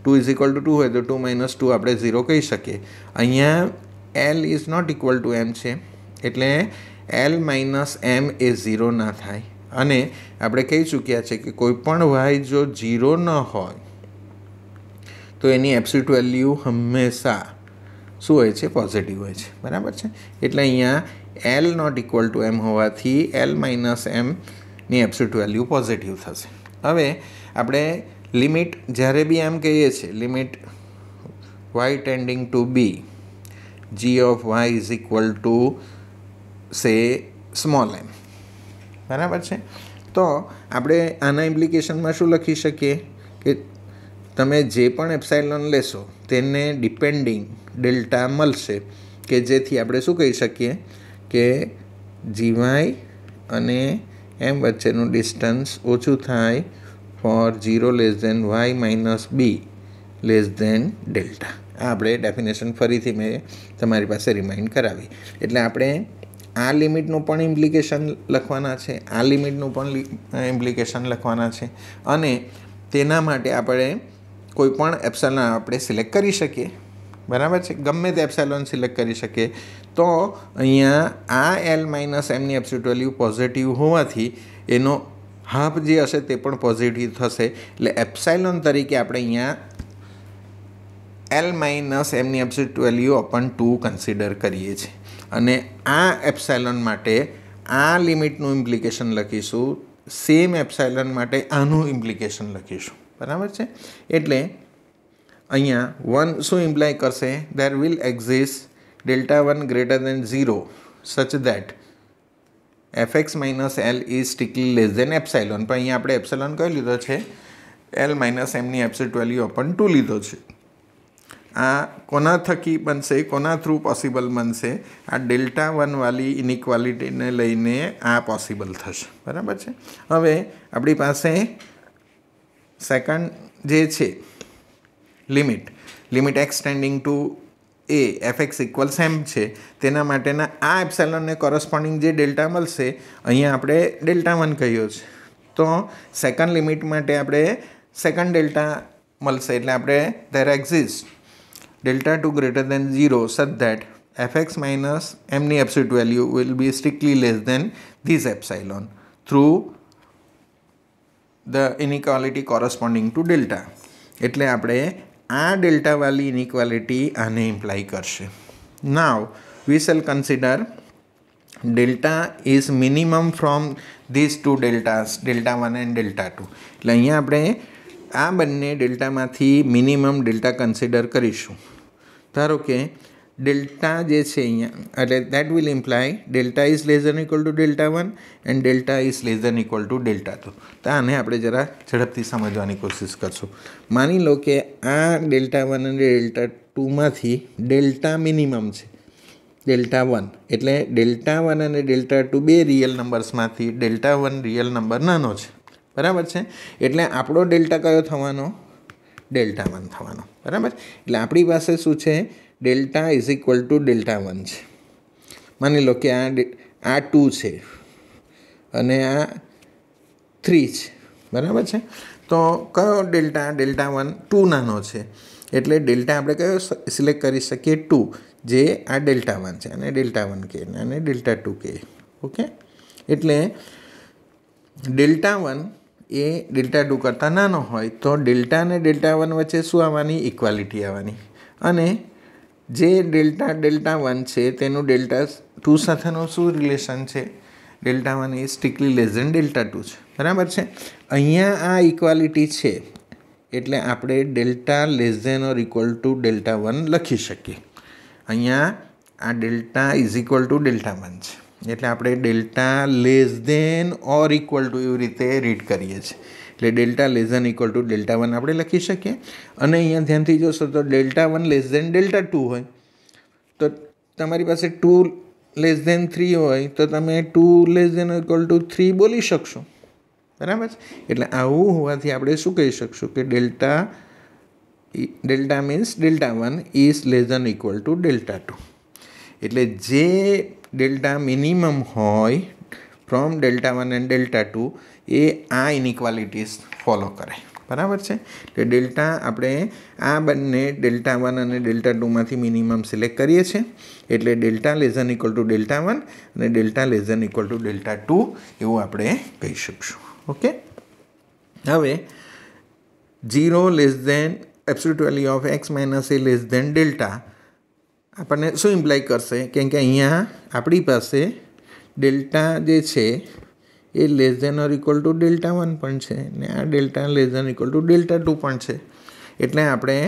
two is equal to two હોય તો ટુ માઇનસ ટુ આપણે ઝીરો કહી શકીએ અહીંયા L is not equal to M છે એટલે એલ માઇનસ એમ એ ઝીરો ના થાય અને આપણે કહી ચૂક્યા છે કે કોઈપણ વાય જો ઝીરો ન હોય તો એની એબ્સ્યુટ વેલ્યુ હંમેશા શું હોય છે પોઝિટિવ હોય છે બરાબર છે એટલે અહીંયા L not equal to M હોવાથી એલ માઇનસ એમની એબ્સ્યુટ વેલ્યુ પોઝિટિવ થશે હવે આપણે લિમિટ જ્યારે બી એમ કહીએ છીએ limit y tending to b g of y is equal to say small m બરાબર છે તો આપણે આના ઇમ્પ્લિકેશનમાં શું લખી શકીએ કે તમે જે પણ એપ્સાઇલોન લેશો તેને ડિપેન્ડિંગ ડેલ્ટા મળશે કે જેથી આપણે શું કહી શકીએ કે જીવાય અને એમ વચ્ચેનું ડિસ્ટન્સ ઓછું થાય for zero less than y minus b less than delta આ આપણે ડેફિનેશન ફરીથી મેં તમારી પાસે રિમાઇન્ડ કરાવી એટલે આપણે આ લિમિટનું પણ ઇમ્પ્લિકેશન લખવાના છે આ લિમિટનું પણ ઇમ્પ્લિકેશન લખવાના છે અને તેના માટે આપણે કોઈ પણ એપ્સેલન આપણે સિલેક્ટ કરી શકીએ બરાબર છે ગમે તે એપ્સેલોન સિલેક્ટ કરી શકીએ તો અહીંયા આ એલ માઇનસ એમની એપ્સ્યુટ વેલ્યુ પોઝિટિવ હોવાથી એનો હાફ જે હશે તે પણ પોઝિટિવ થશે એટલે એપ્સાઇલોન તરીકે આપણે અહીંયા એલ માઇનસ એમની absolute value upon two consider કરીએ છીએ અને આ એપ્સાઇલોન માટે આ લિમિટનું ઇમ્પ્લિકેશન લખીશું સેમ એપ્સાઇલોન માટે આનું ઇમ્પ્લિકેશન લખીશું બરાબર છે એટલે અહીંયા વન શું ઇમ્પ્લાય કરશે there will exist delta one greater than zero such that f x minus L is strictly less than epsilon પણ અહીંયા આપણે એપ્સાઇલોન કયો લીધો છે એલ માઇનસ એમની એપ્સિટ વેલ્યુ અપન ટુ લીધો છે આ કોના થકી બનશે કોના થ્રુ પોસિબલ બનશે આ ડેલ્ટા વનવાલી ઇનિક્વાલિટીને લઈને આ પોસિબલ થશે બરાબર છે હવે આપણી પાસે સેકન્ડ જે છે limit limit extending to a f x equals M છે તેના માટેના આ એપ્સેલોનને કોરસ્પોન્ડિંગ જે ડેલ્ટા મળશે અહીંયા આપણે ડેલ્ટા વન કહ્યો છે તો સેકન્ડ લિમિટ માટે આપણે સેકન્ડ ડેલ્ટા મળશે એટલે આપણે there exist delta two greater than zero such that f x minus એમની absolute value will be strictly less than these epsilon through the inequality corresponding to delta એટલે આપણે આ delta વાળી inequality આને ઇમ્પ્લાય કરશે now we shall consider delta is minimum from this two deltas delta one and delta two એટલે અહીંયા આપણે આ બંને ડેલ્ટામાંથી મિનિમમ ડેલ્ટા કન્સિડર કરીશું ધારો કે ડેલ્ટા જે છે અહીંયા એટલે that will imply delta is less than equal to delta one and delta is less than equal to delta two તો આને આપણે જરા ઝડપથી સમજવાની કોશિશ કરશું માની લો કે આ ડેલ્ટા વન અને ડેલ્ટા ટુમાંથી ડેલ્ટા મિનિમમ છે ડેલ્ટા વન એટલે ડેલ્ટા વન અને ડેલ્ટા ટુ બે રિયલ નંબર્સમાંથી ડેલ્ટા વન રિયલ નંબર નાનો છે બરાબર છે એટલે આપણો ડેલ્ટા કયો થવાનો ડેલ્ટા વન થવાનો બરાબર એટલે આપણી પાસે શું છે delta is equal to delta one છે માની લો કે આ આ ટુ છે અને આ થ્રી છે બરાબર છે તો કયો ડેલ્ટા ડેલ્ટા વન ટુ નાનો છે એટલે ડેલ્ટા આપણે કયો સિલેક્ટ કરી શકીએ ટુ જે આ ડેલ્ટા વન છે અને ડેલ્ટા વન કે અને ડેલ્ટા ટુ કે ઓકે એટલે ડેલ્ટા વન એ ડેલ્ટા ટુ કરતાં નાનો હોય તો ડેલ્ટા અને ડેલ્ટા વન વચ્ચે શું આવવાની ઇક્વાલિટી આવવાની અને જે ડેલ્ટા ડેલ્ટા વન છે તેનું ડેલ્ટા ટુ સાથેનું શું રિલેશન છે ડેલ્ટા વન એ strictly less than delta two છે બરાબર છે અહીંયા આ ઇક્વાલિટી છે એટલે આપણે delta less than or equal to delta one લખી શકીએ અહીંયા આ delta is equal to delta one છે એટલે આપણે delta less than or equal to એવી રીતે રીડ કરીએ છીએ એટલે delta less than equal to delta one આપણે લખી શકીએ અને અહીંયા ધ્યાનથી જોશો તો delta one less than delta two હોય તો તમારી પાસે ટુ લેસ ધેન થ્રી હોય તો તમે two less than equal to three બોલી શકશો બરાબર છે એટલે આવું હોવાથી આપણે શું કહી શકશું કે delta delta means delta one is less than equal to delta two એટલે જે ડેલ્ટા મિનિમમ હોય from delta one and delta two એ આ ઇનિક્વાલિટીઝ ફોલો કરે બરાબર છે એટલે ડેલ્ટા આપણે આ બંને ડેલ્ટા વન અને ડેલ્ટા ટુમાંથી મિનિમમ સિલેક્ટ કરીએ છીએ એટલે delta less than equal to delta one અને delta less than equal to delta two એવું આપણે કહી શકીશું ઓકે હવે zero less than absolute value of x minus a less than delta આપણને શું ઇમ્પ્લાય કરશે કેમ કે અહીંયા આપણી પાસે ડેલ્ટા જે છે એ less than or equal to delta one પણ છે ને આ delta less than equal to delta two પણ છે એટલે આપણે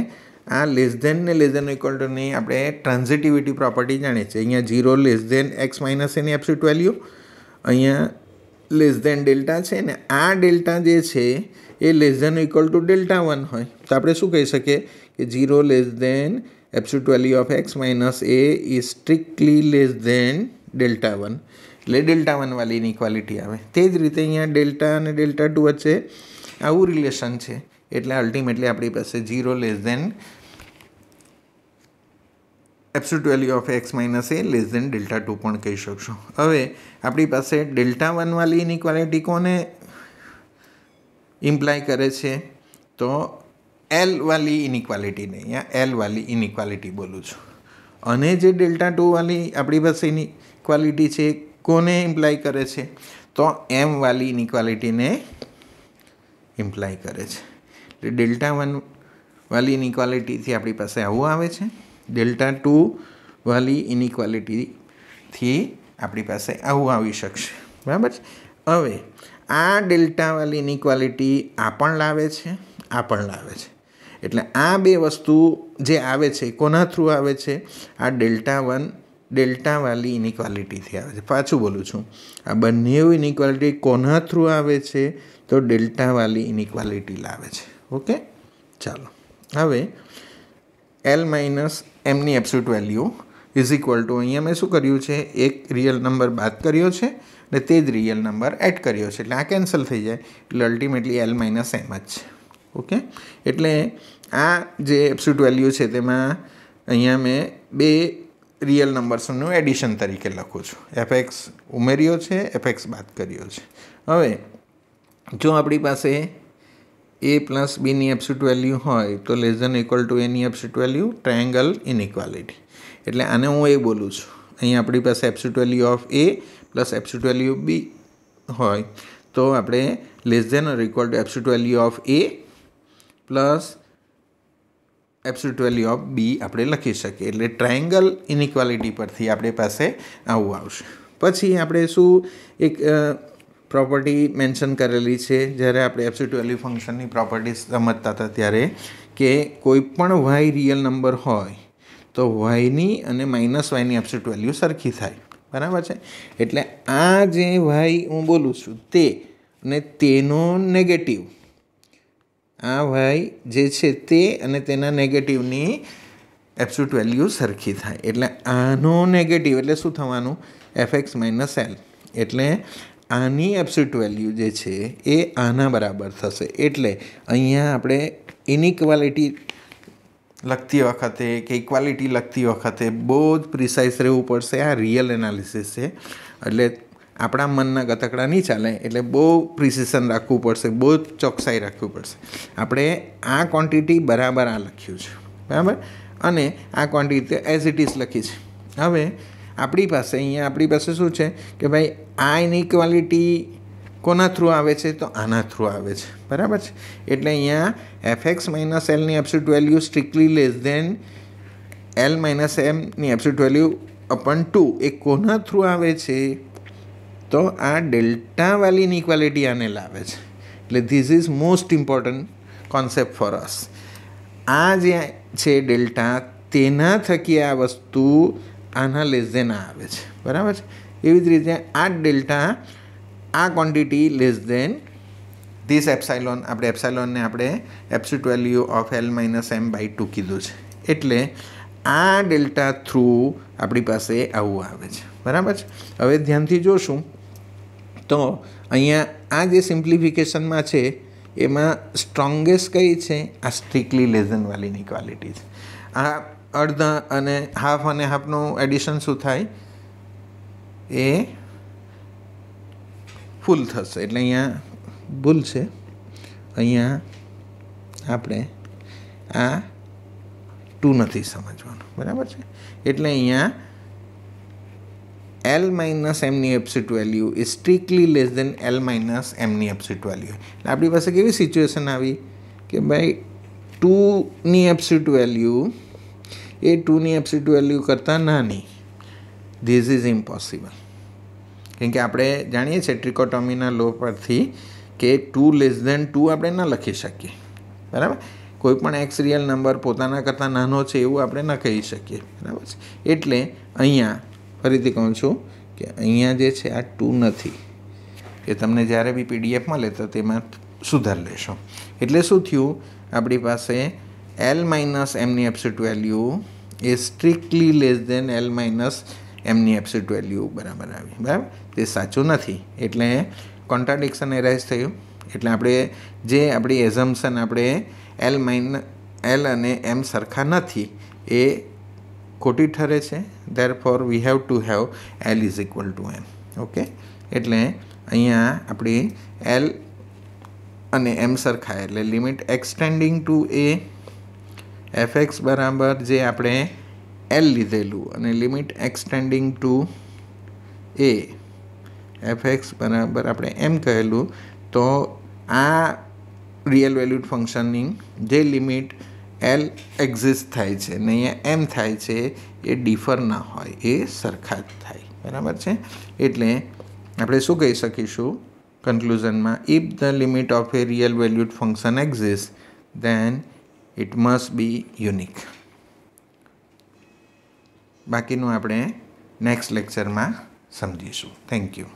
આ લેસ ધેન ને લેસ ધેન ઇક્વલ ટુની આપણે ટ્રાન્ઝિટિવિટી પ્રોપર્ટી જાણીએ છીએ અહીંયા zero less than x minus એની એપ્સિટ વેલ્યુ અહીંયા લેસ ધેન ડેલ્ટા છે ને આ ડેલ્ટા જે છે એ less than equal to delta one હોય તો આપણે શું કહી શકીએ કે zero less than absolute value of x minus a is strictly less than delta one એટલે ડેલ્ટા વનવાળી ઇનઇક્વાલિટી આવે તે જ રીતે અહીંયા ડેલ્ટા અને ડેલ્ટા ટુ વચ્ચે આવું રિલેશન છે એટલે અલ્ટિમેટલી આપણી પાસે zero less than absolute value of x minus a less than delta two પણ કહી શકશો હવે આપણી પાસે ડેલ્ટા વનવાળી ઇનઇક્વાલિટી કોને ઇમ્પ્લાય કરે છે તો એલ વાલી ઇનઇક્વાલિટી નહીં અહીંયા એલ વાલી ઇનઇક્વાલિટી બોલું છું અને જે ડેલ્ટા ટુ વાલી આપણી પાસે ઇનઇક્વાલિટી છે કોને ઇમ્પ્લાય કરે છે તો એમ વાલી ઇનિક્વાલિટીને ઇમ્પ્લાય કરે છે એટલે ડેલ્ટા વન વાલી ઇનિક્વાલિટીથી આપણી પાસે આવું આવે છે ડેલ્ટા ટુ વાલી ઇનિક્વાલિટીથી આપણી પાસે આવું આવી શકશે બરાબર છે હવે આ ડેલ્ટાવાળી ઇનિક્વાલિટી આ પણ લાવે છે આ પણ લાવે છે એટલે આ બે વસ્તુ જે આવે છે કોના થ્રુ આવે છે આ ડેલ્ટા વન ડેલ્ટાવાળી ઇનિક્વાલિટીથી આવે છે પાછું બોલું છું આ બંને ઇનિક્વાલિટી કોના થ્રુ આવે છે તો ડેલ્ટાવાળી ઇનિક્વાલિટી લાવે છે ઓકે ચાલો હવે એલ માઇનસ એમની absolute value is equal to અહીંયા મેં શું કર્યું છે એક રિયલ નંબર બાદ કર્યો છે અને તે જ રિયલ નંબર એડ કર્યો છે એટલે આ કેન્સલ થઈ જાય એટલે અલ્ટિમેટલી એલ માઇનસ એમ જ છે ઓકે એટલે આ જે એબ્સોલ્યુટ વેલ્યુ છે તેમાં અહીંયા મેં બે રિયલ નંબર્સનું એડિશન તરીકે લખું છું એફએક્સ ઉમેર્યો છે એફએક્સ બાદ કર્યો છે હવે જો આપણી પાસે એ પ્લસ બીની એપ્સિટ વેલ્યુ હોય તો લેસ ધેન ઇક્વલ ટુ એની એપ્સિટ વેલ્યુ ટ્રાયંગલ ઇનઇક્વાલિટી એટલે આને હું એ બોલું છું અહીં આપણી પાસે absolute value of a plus absolute value b હોય તો આપણે less than or equal to absolute value of a plus absolute value of b આપણે લખી શકીએ એટલે ટ્રાયંગલ ઇનિક્વાલિટી પરથી આપણી પાસે આવું આવશે પછી આપણે શું એક પ્રોપર્ટી મેન્શન કરેલી છે જ્યારે આપણે એબ્સોલ્યુટ વેલ્યુ ફંક્શનની પ્રોપર્ટી સમજતા હતા ત્યારે કે કોઈપણ વાય રિયલ નંબર હોય તો વાયની અને માઇનસ વાયની એબ્સોલ્યુટ વેલ્યુ સરખી થાય બરાબર છે એટલે આ જે વાય હું બોલું છું તે અને તેનો નેગેટિવ આ વાય જે છે તે અને તેના નેગેટિવની એબ્સોલ્યુટ વેલ્યુ સરખી થાય એટલે આનો નેગેટિવ એટલે શું થવાનું એફ એક્સ માઇનસ એલ એટલે આની એબ્સોલ્યુટ વેલ્યુ જે છે એ આના બરાબર થશે એટલે અહીંયા આપણે ઇનઇક્વાલિટી લગતી વખતે કે ઇક્વાલિટી લગતી વખતે બહુ જ પ્રિસાઇઝ રહેવું પડશે આ રિયલ એનાલિસિસ છે એટલે આપણા મનના ગતકડા નહીં ચાલે એટલે બહુ પ્રિસિશન રાખવું પડશે બહુ ચોકસાઈ રાખવી પડશે આપણે આ ક્વોન્ટિટી બરાબર આ લખ્યું છે બરાબર અને આ ક્વોન્ટિટી એઝ ઇટ ઇઝ લખી છે હવે આપણી પાસે અહીંયા આપણી પાસે શું છે કે ભાઈ આ ઇનઇક્વાલિટી કોના થ્રુ આવે છે તો આના થ્રુ આવે છે બરાબર છે એટલે અહીંયા એફએક્સ એક્સ માઇનસ એલની absolute value strictly less than L minus એમની એબ્સોલ્યુટ વેલ્યુ અપન ટુ એ કોના થ્રુ આવે છે તો આ ડેલ્ટાવાળી ઇનઇક્વાલિટી આને લાવે છે એટલે this is most important concept for us આ જે છે ડેલ્ટા તેના થકી આ વસ્તુ આના લેસ દેન આવે છે બરાબર છે એવી જ રીતે આ ડેલ્ટા આ quantity less than this epsilon આપણે એપ્સાઇલોનને આપણે absolute value of L minus M by two કીધું છે એટલે આ ડેલ્ટા થ્રુ આપણી પાસે આવું આવે છે બરાબર છે હવે ધ્યાનથી જોશું તો અહીંયા આ જે સિમ્પ્લિફિકેશનમાં છે એમાં સ્ટ્રોંગેસ્ટ કઈ છે આ સ્ટ્રિકલી લેઝનવાળીની ક્વોલિટી છે આ અડધા અને હાફ અને હાફનું એડિશન શું થાય એ ફૂલ થશે એટલે અહીંયા ભૂલ છે અહીંયા આપણે આ ટુ નથી સમજવાનું બરાબર છે એટલે અહીંયા એલ માઇનસ એમની absolute value is strictly less than L minus એમની એપ્સિટ વેલ્યુ એટલે આપણી પાસે કેવી સિચ્યુએશન આવી કે ભાઈ ટુની એપ્સિટ વેલ્યુ એ ટુની એપ્સિટ વેલ્યુ કરતાં નાની ધીસ ઇઝ ઇમ્પોસિબલ કેમ કે આપણે જાણીએ છીએ ટ્રિકોટોમીના લો પરથી કે ટુ લેસ દેન ટુ આપણે ન લખી શકીએ બરાબર કોઈપણ એક્સ રિયલ નંબર પોતાના કરતાં નાનો છે એવું આપણે ન કહી શકીએ બરાબર છે એટલે અહીંયા ફરીથી કહું છું કે અહીંયા જે છે આ ટુ નથી કે તમને જ્યારે બી પીડીએફ મળે તો તેમાં સુધાર લેશો એટલે શું થયું આપણી પાસે એલ માઇનસ એમની એપ્સિટ વેલ્યુ એ strictly less than L minus એમની એપ્સિટ વેલ્યુ બરાબર આવી બરાબર તે સાચું નથી એટલે કોન્ટ્રાડિક્શન એરાઇઝ થયું એટલે આપણે જે આપણી એઝમ્પશન આપણે એલ માઇન એલ અને એમ સરખા નથી એ ખોટી ઠરે છે there for we have to have L is equal to M okay એટલે અહીંયા આપણી એલ અને એમ સરખા એટલે limit extending to a f x બરાબર જે આપણે એલ લીધેલું અને limit extending to a f x બરાબર આપણે એમ કહેલું તો આ રિયલ વેલ્યુડ ફંક્શનની જે લિમિટ એલ એક્ઝિસ્ટ થાય છે અને અહીંયા એમ થાય છે એ ડિફર ના હોય એ સરખા જ થાય બરાબર છે એટલે આપણે શું કહી શકીશું કન્ક્લુઝનમાં if the limit of a real valued function exist then it must be unique બાકીનું આપણે નેક્સ્ટ લેક્ચરમાં સમજીશું થેન્ક યુ